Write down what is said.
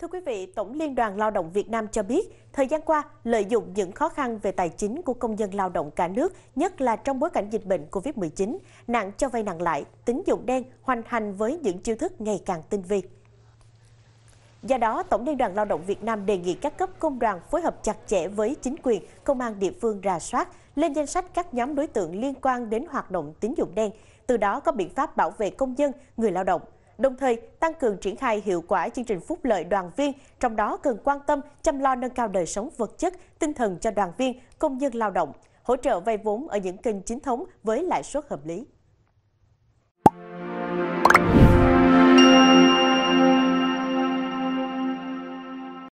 Thưa quý vị, Tổng Liên đoàn Lao động Việt Nam cho biết, thời gian qua, lợi dụng những khó khăn về tài chính của công dân lao động cả nước, nhất là trong bối cảnh dịch bệnh COVID-19, nạn cho vay nặng lãi, tín dụng đen hoành hành với những chiêu thức ngày càng tinh vi. Do đó, Tổng Liên đoàn Lao động Việt Nam đề nghị các cấp công đoàn phối hợp chặt chẽ với chính quyền, công an địa phương rà soát, lên danh sách các nhóm đối tượng liên quan đến hoạt động tín dụng đen, từ đó có biện pháp bảo vệ công dân, người lao động – đồng thời tăng cường triển khai hiệu quả chương trình phúc lợi đoàn viên, trong đó cần quan tâm chăm lo nâng cao đời sống vật chất, tinh thần cho đoàn viên, công nhân lao động, hỗ trợ vay vốn ở những kênh chính thống với lãi suất hợp lý.